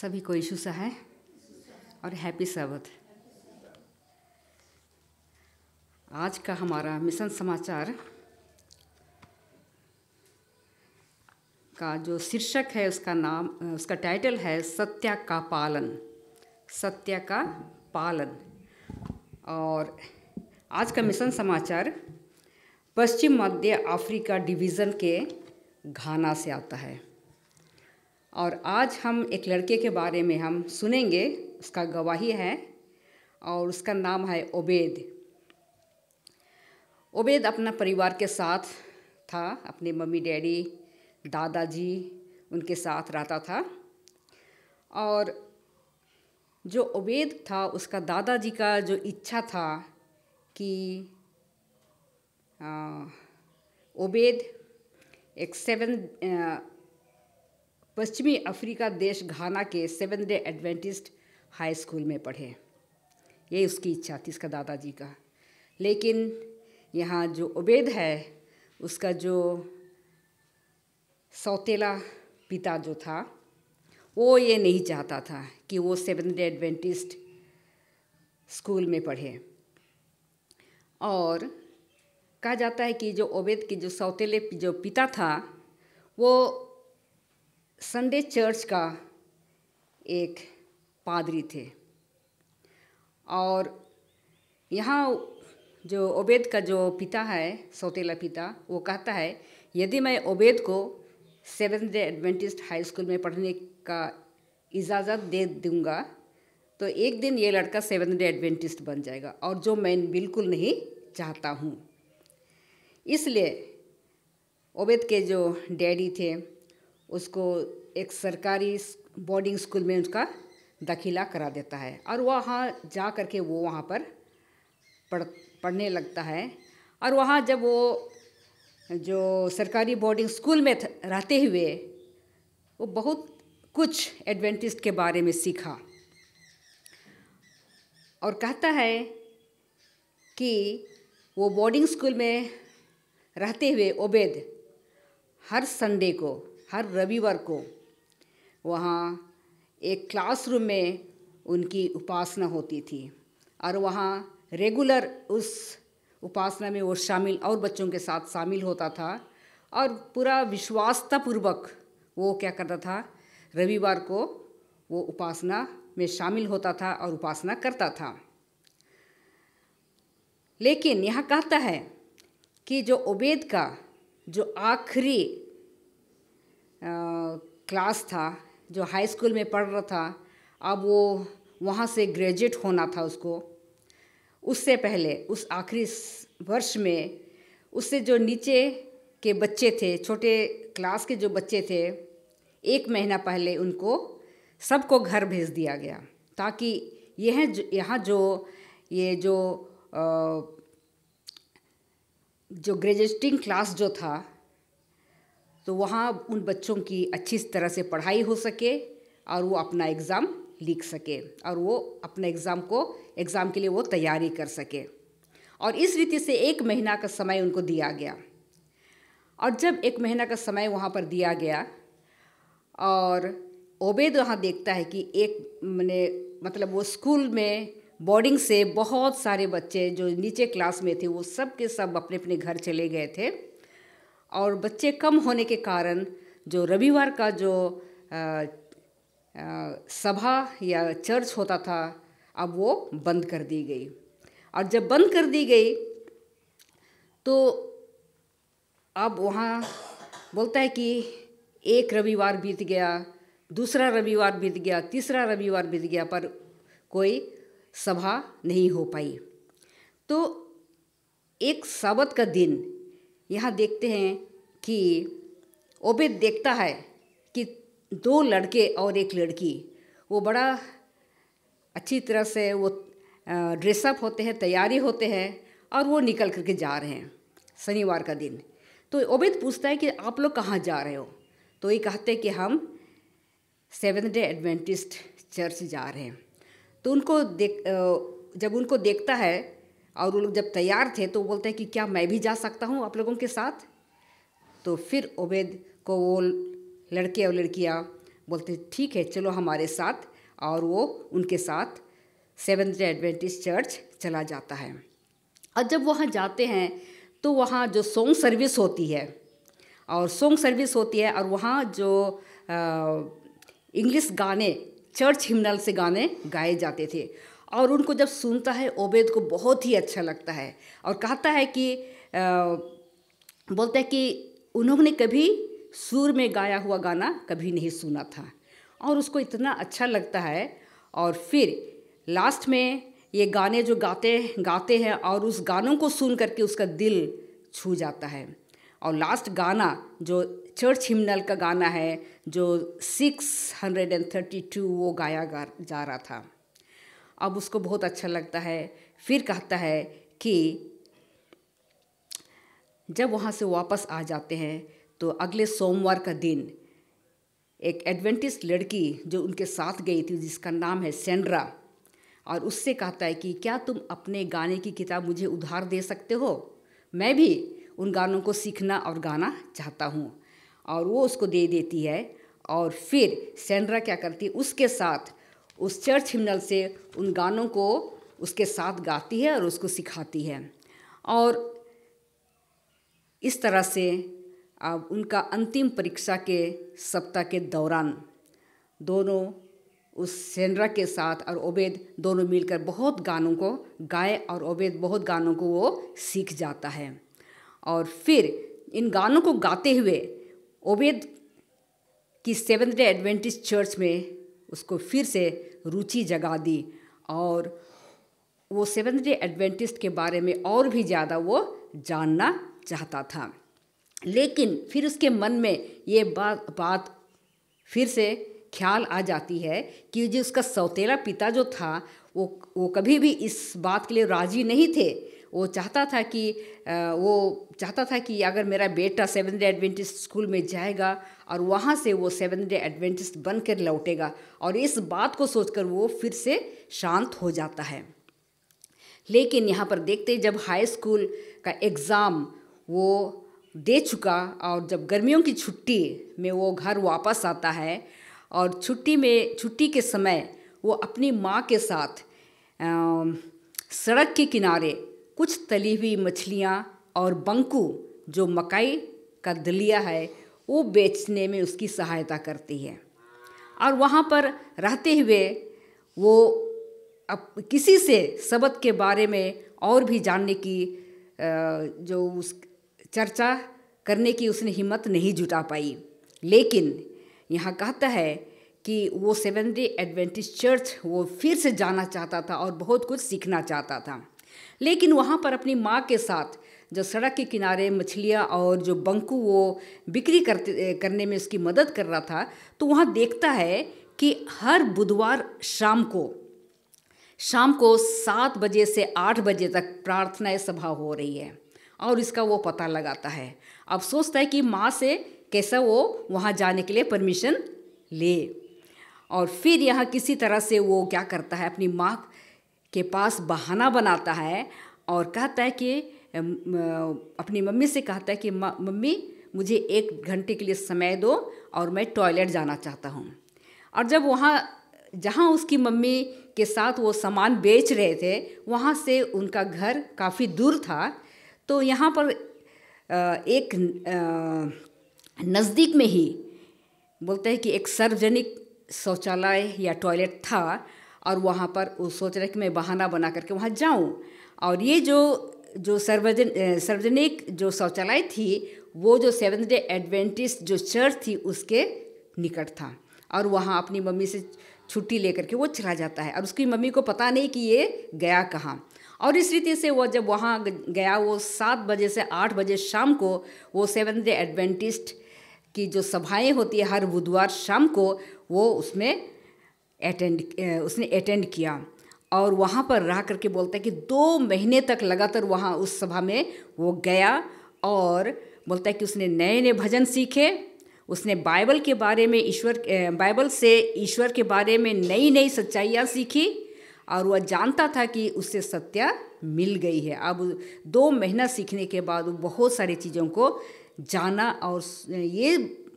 सभी को यीशु सहाय और हैप्पी सबत आज का हमारा मिशन समाचार का जो शीर्षक है उसका नाम उसका टाइटल है सत्य का पालन सत्य का पालन और आज का मिशन समाचार पश्चिम मध्य अफ्रीका डिवीज़न के घाना से आता है और आज हम एक लड़के के बारे में हम सुनेंगे उसका गवाही है और उसका नाम है ओबेद ओबेद अपना परिवार के साथ था अपने मम्मी डैडी दादाजी उनके साथ रहता था और जो ओबेद था उसका दादाजी का जो इच्छा था कि ओबेद एक सेवन पश्चिमी अफ्रीका देश घाना के seven day Adventist high school में पढ़े ये उसकी इच्छा थी इसका दादाजी का लेकिन यहाँ जो उबेद है उसका जो सौतेला पिता जो था वो ये नहीं चाहता था कि वो सेवन डे एडवेंटिस्ट स्कूल में पढ़े और कहा जाता है कि जो ओबेद के जो सौतेले जो पिता था वो संडे चर्च का एक पादरी थे और यहाँ जो ओबेद का जो पिता है सौतेला पिता वो कहता है यदि मैं ओबेद को seven day Adventist high school में पढ़ने का इजाज़त दे दूँगा तो एक दिन ये लड़का सेवन डे एडवेंटिस्ट बन जाएगा और जो मैं बिल्कुल नहीं चाहता हूँ इसलिए ओबेद के जो डैडी थे उसको एक सरकारी बोर्डिंग स्कूल में उसका दाखिला करा देता है और वहाँ जा कर के वो वहाँ पर पढ़ पढ़ने लगता है और वहाँ जब वो जो सरकारी बोर्डिंग स्कूल में रहते हुए वो बहुत कुछ एडवेंटिस्ट के बारे में सीखा और कहता है कि वो बोर्डिंग स्कूल में रहते हुए ओबेद हर संडे को हर रविवार को वहाँ एक क्लासरूम में उनकी उपासना होती थी और वहाँ रेगुलर उस उपासना में वो शामिल और बच्चों के साथ शामिल होता था और पूरा विश्वासतापूर्वक वो क्या करता था रविवार को वो उपासना में शामिल होता था और उपासना करता था लेकिन यह कहता है कि जो उबेद का जो आखिरी क्लास था जो हाई स्कूल में पढ़ रहा था अब वो वहाँ से ग्रेजुएट होना था उसको उससे पहले उस आखिरी वर्ष में उससे जो नीचे के बच्चे थे छोटे क्लास के जो बच्चे थे एक महीना पहले उनको सबको घर भेज दिया गया ताकि यह यहाँ जो ये जो आ, जो ग्रेजुएटिंग क्लास जो था तो वहाँ उन बच्चों की अच्छी तरह से पढ़ाई हो सके और वो अपना एग्ज़ाम लिख सके और वो अपने एग्ज़ाम को एग्ज़ाम के लिए वो तैयारी कर सके और इस रीति से एक महीना का समय उनको दिया गया और जब एक महीना का समय वहाँ पर दिया गया और ओबेद वहाँ देखता है कि एक मैंने मतलब वो स्कूल में बोर्डिंग से बहुत सारे बच्चे जो नीचे क्लास में थे वो सब के सब अपने अपने घर चले गए थे और बच्चे कम होने के कारण जो रविवार का जो आ, आ, सभा या चर्च होता था अब वो बंद कर दी गई और जब बंद कर दी गई तो अब वहाँ बोलता है कि एक रविवार बीत गया दूसरा रविवार बीत गया तीसरा रविवार बीत गया पर कोई सभा नहीं हो पाई तो एक साबत का दिन यहाँ देखते हैं कि ओबेद देखता है कि दो लड़के और एक लड़की वो बड़ा अच्छी तरह से वो ड्रेसअप होते हैं तैयारी होते हैं और वो निकल करके जा रहे हैं शनिवार का दिन तो ओबेद पूछता है कि आप लोग कहाँ जा रहे हो तो ये कहते हैं कि हम सेवन डे एडवेंटिस्ट चर्च जा रहे हैं तो उनको देख जब उनको देखता है और वो लोग जब तैयार थे तो बोलते हैं कि क्या मैं भी जा सकता हूँ आप लोगों के साथ तो फिर उबैद को वो लड़के और लड़कियाँ बोलते ठीक है चलो हमारे साथ और वो उनके साथ सेवन डे एडवेंटिस चर्च चला जाता है और जब वहाँ जाते हैं तो वहाँ जो सॉन्ग सर्विस होती है और सॉन्ग सर्विस होती है और वहाँ जो इंग्लिश गाने चर्च हिमनल से गाने गाए जाते थे और उनको जब सुनता है ओबेद को बहुत ही अच्छा लगता है और कहता है कि बोलता है कि उन्होंने कभी सुर में गाया हुआ गाना कभी नहीं सुना था और उसको इतना अच्छा लगता है और फिर लास्ट में ये गाने जो गाते गाते हैं और उस गानों को सुन करके उसका दिल छू जाता है और लास्ट गाना जो चर्च हिमनल का गाना है जो six hundred and thirty two वो गाया जा रहा था अब उसको बहुत अच्छा लगता है फिर कहता है कि जब वहाँ से वापस आ जाते हैं तो अगले सोमवार का दिन एक एडवेंटिस्ट लड़की जो उनके साथ गई थी जिसका नाम है सेंड्रा और उससे कहता है कि क्या तुम अपने गाने की किताब मुझे उधार दे सकते हो मैं भी उन गानों को सीखना और गाना चाहता हूँ और वो उसको दे देती है और फिर सेंड्रा क्या करती है उसके साथ उस चर्च हिमनल से उन गानों को उसके साथ गाती है और उसको सिखाती है और इस तरह से अब उनका अंतिम परीक्षा के सप्ताह के दौरान दोनों उस सेंड्रा के साथ और ओबेद दोनों मिलकर बहुत गानों को गाए और ओबेद बहुत गानों को वो सीख जाता है और फिर इन गानों को गाते हुए ओबेद की सेवन डे एडवेंटिस्ट चर्च में उसको फिर से रुचि जगा दी और वो सेवेंथ डे एडवेंटिस्ट के बारे में और भी ज़्यादा वो जानना चाहता था लेकिन फिर उसके मन में ये बात बात फिर से ख्याल आ जाती है कि जो उसका सौतेला पिता जो था वो वो कभी भी इस बात के लिए राजी नहीं थे वो चाहता था कि वो चाहता था कि अगर मेरा बेटा सेवन डे एडवेंटिस्ट स्कूल में जाएगा और वहाँ से वो सेवन डे एडवेंटिस्ट बनकर लौटेगा और इस बात को सोचकर वो फिर से शांत हो जाता है लेकिन यहाँ पर देखते जब हाई स्कूल का एग्ज़ाम वो दे चुका और जब गर्मियों की छुट्टी में वो घर वापस आता है और छुट्टी में छुट्टी के समय वो अपनी माँ के साथ आ, सड़क के किनारे कुछ तली हुई मछलियाँ और बंकू जो मकई का दलिया है वो बेचने में उसकी सहायता करती है और वहाँ पर रहते हुए वो अब किसी से सबक के बारे में और भी जानने की जो उस चर्चा करने की उसने हिम्मत नहीं जुटा पाई लेकिन यहाँ कहता है कि वो सेवन डे एडवेंटिस्ट चर्च वो फिर से जाना चाहता था और बहुत कुछ सीखना चाहता था लेकिन वहाँ पर अपनी माँ के साथ जो सड़क के किनारे मछलियाँ और जो बंकू वो बिक्री करते करने में उसकी मदद कर रहा था तो वहाँ देखता है कि हर बुधवार शाम को शाम को सात बजे से आठ बजे तक प्रार्थनाएं सभा हो रही है और इसका वो पता लगाता है अब सोचता है कि माँ से कैसा वो वहाँ जाने के लिए परमिशन ले और फिर यहाँ किसी तरह से वो क्या करता है अपनी माँ के पास बहाना बनाता है और कहता है कि अपनी मम्मी से कहता है कि मम्मी मुझे एक घंटे के लिए समय दो और मैं टॉयलेट जाना चाहता हूँ और जब वहाँ जहाँ उसकी मम्मी के साथ वो सामान बेच रहे थे वहाँ से उनका घर काफ़ी दूर था तो यहाँ पर एक नज़दीक में ही बोलते हैं कि एक सार्वजनिक शौचालय या टॉयलेट था और वहाँ पर वो सोच रहे कि मैं बहाना बना करके वहाँ जाऊँ और ये जो जो सर्वजन सार्वजनिक जो शौचालय थी वो जो सेवन डे एडवेंटिस्ट जो चर्च थी उसके निकट था और वहाँ अपनी मम्मी से छुट्टी लेकर के वो चला जाता है और उसकी मम्मी को पता नहीं कि ये गया कहाँ और इस रीति से वो जब वहाँ गया वो सात बजे से आठ बजे शाम को वो सेवन डे एडवेंटिस्ट की जो सभाएं होती है हर बुधवार शाम को वो उसमें अटेंड उसने अटेंड किया और वहाँ पर रह करके बोलता है कि दो महीने तक लगातार वहाँ उस सभा में वो गया और बोलता है कि उसने नए नए भजन सीखे उसने बाइबल के बारे में ईश्वर बाइबल से ईश्वर के बारे में नई नई सच्चाइयाँ सीखी और वह जानता था कि उससे सत्या मिल गई है अब दो महीना सीखने के बाद वो बहुत सारी चीज़ों को जाना और ये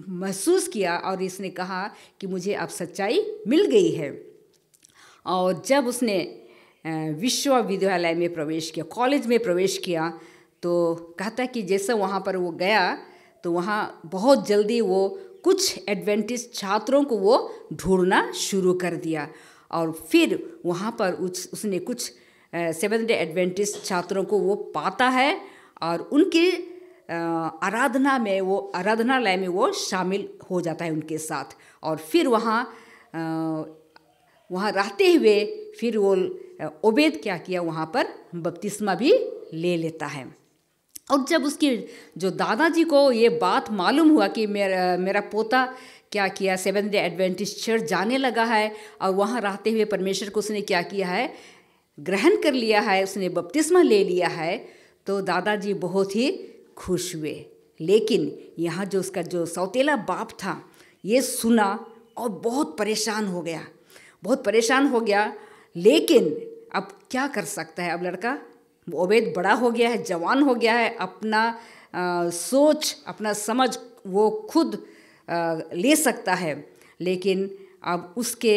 महसूस किया और इसने कहा कि मुझे अब सच्चाई मिल गई है और जब उसने विश्वविद्यालय में प्रवेश किया कॉलेज में प्रवेश किया तो कहता कि जैसा वहाँ पर वो गया तो वहाँ बहुत जल्दी वो कुछ एडवेंटिस छात्रों को वो ढूंढना शुरू कर दिया और फिर वहाँ पर उस उसने कुछ सेवन डे एडवेंटिस छात्रों को वो पाता है और उनके आराधना में वो आराधनालय में वो शामिल हो जाता है उनके साथ और फिर वहाँ वहाँ रहते हुए फिर वो ओबेद क्या किया वहाँ पर बपतिस्मा भी ले लेता है और जब उसके जो दादाजी को ये बात मालूम हुआ कि मेरा मेरा पोता क्या किया सेवन डे एडवेंटिस चर्च जाने लगा है और वहाँ रहते हुए परमेश्वर को उसने क्या किया है ग्रहण कर लिया है उसने बपतिस्मा ले लिया है तो दादाजी बहुत ही खुश हुए लेकिन यहाँ जो उसका जो सौतेला बाप था ये सुना और बहुत परेशान हो गया बहुत परेशान हो गया लेकिन अब क्या कर सकता है अब लड़का ओबेद बड़ा हो गया है जवान हो गया है अपना आ, सोच अपना समझ वो खुद आ, ले सकता है लेकिन अब उसके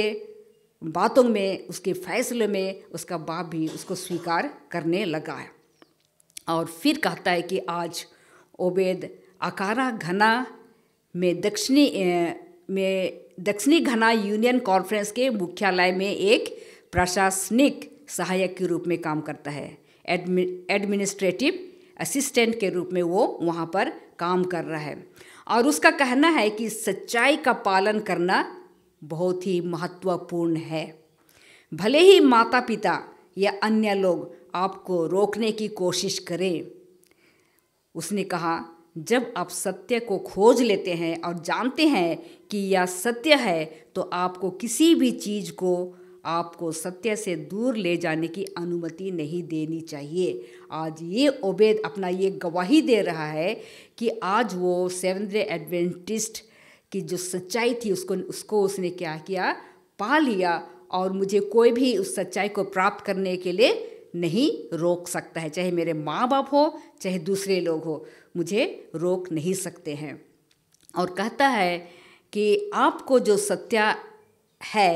बातों में उसके फैसले में उसका बाप भी उसको स्वीकार करने लगा है और फिर कहता है कि आज ओबेद अकारा घना में दक्षिणी में दक्षिणी घना यूनियन कॉन्फ्रेंस के मुख्यालय में एक प्रशासनिक सहायक के रूप में काम करता है एडमिनिस्ट्रेटिव असिस्टेंट के रूप में वो वहाँ पर काम कर रहा है और उसका कहना है कि सच्चाई का पालन करना बहुत ही महत्वपूर्ण है भले ही माता पिता या अन्य लोग आपको रोकने की कोशिश करें उसने कहा जब आप सत्य को खोज लेते हैं और जानते हैं कि यह सत्य है तो आपको किसी भी चीज़ को आपको सत्य से दूर ले जाने की अनुमति नहीं देनी चाहिए आज ये ओबेद अपना ये गवाही दे रहा है कि आज वो सेवनरे एडवेंटिस्ट की जो सच्चाई थी उसको उसको उसने क्या किया पा लिया और मुझे कोई भी उस सच्चाई को प्राप्त करने के लिए नहीं रोक सकता है चाहे मेरे माँ बाप हो चाहे दूसरे लोग हो मुझे रोक नहीं सकते हैं और कहता है कि आपको जो सत्य है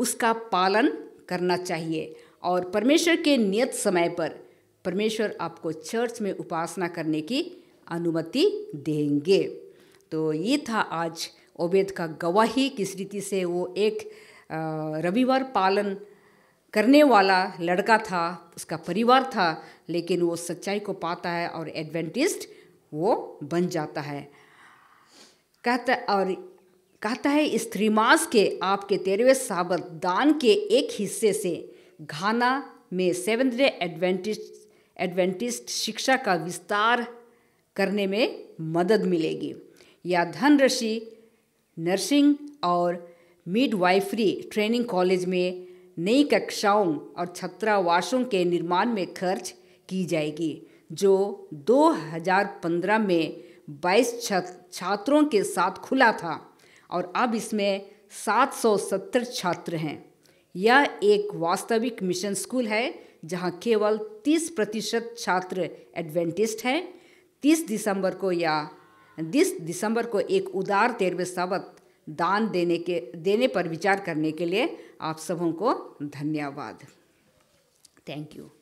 उसका पालन करना चाहिए और परमेश्वर के नियत समय पर परमेश्वर आपको चर्च में उपासना करने की अनुमति देंगे तो ये था आज ओबेद का गवाही किस रीति से वो एक रविवार पालन करने वाला लड़का था उसका परिवार था लेकिन वो सच्चाई को पाता है और एडवेंटिस्ट वो बन जाता है कहता और कहता है इस त्रिमास के आपके तेरहवें साबत दान के एक हिस्से से घाना में सेवन्थ डे एडवेंटिस्ट एडवेंटिस्ट शिक्षा का विस्तार करने में मदद मिलेगी या धनराशि नर्सिंग और मिडवाइफरी ट्रेनिंग कॉलेज में नई कक्षाओं और छात्रावासों के निर्माण में खर्च की जाएगी जो 2015 में 22 छात्रों के साथ खुला था और अब इसमें 770 छात्र हैं यह एक वास्तविक मिशन स्कूल है जहां केवल 30 प्रतिशत छात्र एडवेंटिस्ट हैं 30 दिसंबर को या दिस दिसंबर को एक उदार तेरहवें सबक दान देने के देने पर विचार करने के लिए आप सबों को धन्यवाद थैंक यू